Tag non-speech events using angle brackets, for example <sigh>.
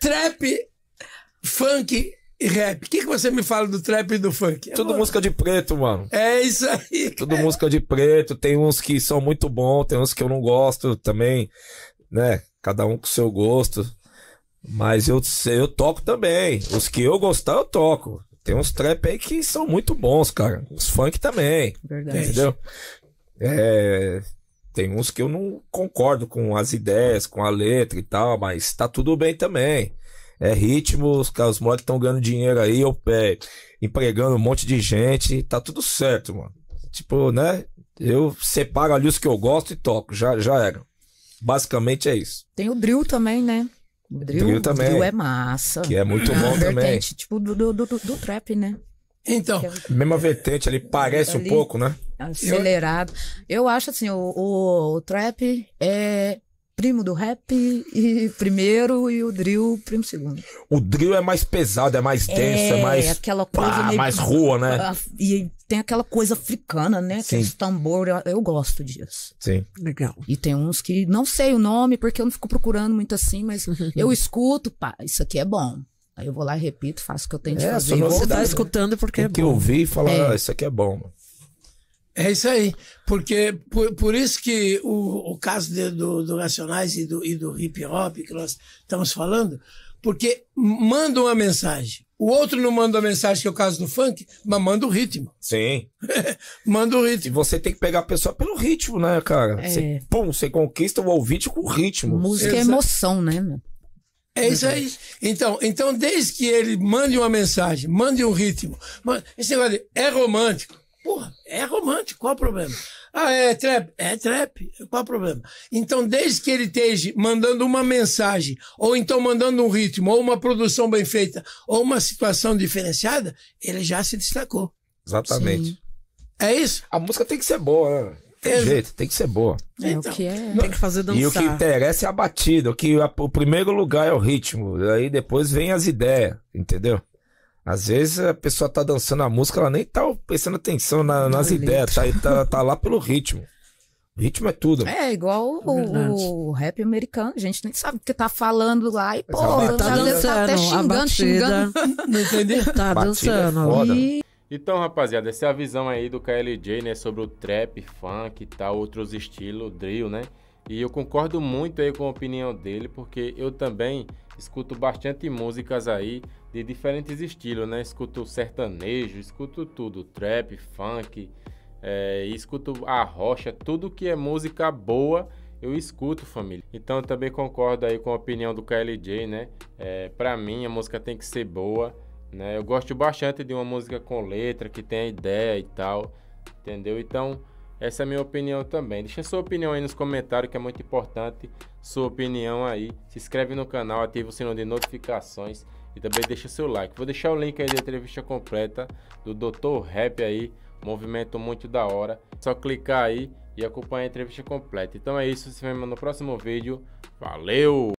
Trap, funk e rap. O que, que você me fala do trap e do funk? Tudo música de preto, mano. É isso aí. Tudo música de preto. Tem uns que são muito bons, tem uns que eu não gosto também, né? Cada um com seu gosto. Mas eu, eu toco também. Os que eu gostar, eu toco. Tem uns trap aí que são muito bons, cara. Os funk também. Verdade. Entendeu? É, tem uns que eu não concordo com as ideias, com a letra e tal, mas tá tudo bem também. É ritmo, os caras moleques estão ganhando dinheiro aí, eu pé empregando um monte de gente, tá tudo certo, mano. Tipo, né? Eu separo ali os que eu gosto e toco, já, já era. Basicamente é isso. Tem o drill também, né? O drill, drill também. O drill é massa. Que é muito ah, bom também. Tipo, do, do, do, do trap, né? Então. É Mesma vertente ali, parece ali, um pouco, né? Acelerado. Eu acho assim, o, o, o trap é primo do rap e <laughs> primeiro e o drill primo segundo. O drill é mais pesado, é mais é, denso, é, é mais aquela coisa pá, meio, mais rua, né? E tem aquela coisa africana, né? Sim. Aqueles tambor, eu, eu, gosto disso. Sim. Legal. E tem uns que não sei o nome porque eu não fico procurando muito assim, mas <laughs> eu escuto, pá, isso aqui é bom. Aí eu vou lá, e repito, faço o que eu tenho é, de fazer. Você tá escutando porque é bom. que ouvir e falar, é. ah, isso aqui é bom. É isso aí. Porque por, por isso que o, o caso de, do, do Racionais e do, e do hip hop que nós estamos falando, porque manda uma mensagem. O outro não manda a mensagem, que é o caso do funk, mas manda o ritmo. Sim. <laughs> manda o ritmo. E você tem que pegar a pessoa pelo ritmo, né, cara? É. Você, pum, você conquista o ouvinte com o ritmo. Música Exato. é emoção, né, mano? É isso aí. Então, então, desde que ele mande uma mensagem, mande um ritmo. Esse negócio de, é romântico. Porra, é romântico, qual o problema? Ah, é trap? É trap, qual o problema? Então, desde que ele esteja mandando uma mensagem, ou então mandando um ritmo, ou uma produção bem feita, ou uma situação diferenciada, ele já se destacou. Exatamente. Sim. É isso? A música tem que ser boa, né? tem jeito, tem que ser boa. É, então, que é... Tem que fazer dançar. E o que interessa é a batida, o que a, o primeiro lugar é o ritmo, aí depois vem as ideias, entendeu? Às vezes a pessoa tá dançando a música, ela nem tá prestando atenção na, nas ideias, tá, tá, tá lá pelo ritmo. Ritmo é tudo. É, igual o, o, rap americano. A gente nem sabe o que tá falando lá. E, pô, tá, é <laughs> tá é dançando, tá até xingando, xingando. Tá dançando. ali. Então, rapaziada, essa é a visão aí do KLJ, né, sobre o trap, funk e tal, outros estilos, drill, né? E eu concordo muito aí com a opinião dele, porque eu também escuto bastante músicas aí de diferentes estilos, né? Escuto sertanejo, escuto tudo, trap, funk, é, escuto a rocha, tudo que é música boa eu escuto, família. Então eu também concordo aí com a opinião do KLJ, né? É, pra mim a música tem que ser boa, né? Eu gosto bastante de uma música com letra, que tem ideia e tal, entendeu? Então, essa é a minha opinião também. Deixa sua opinião aí nos comentários, que é muito importante sua opinião aí. Se inscreve no canal, ativa o sino de notificações e também deixa seu like. Vou deixar o link aí da entrevista completa do Dr. Rap aí, movimento muito da hora. Só clicar aí e acompanhar a entrevista completa. Então é isso, se vemos no próximo vídeo. Valeu!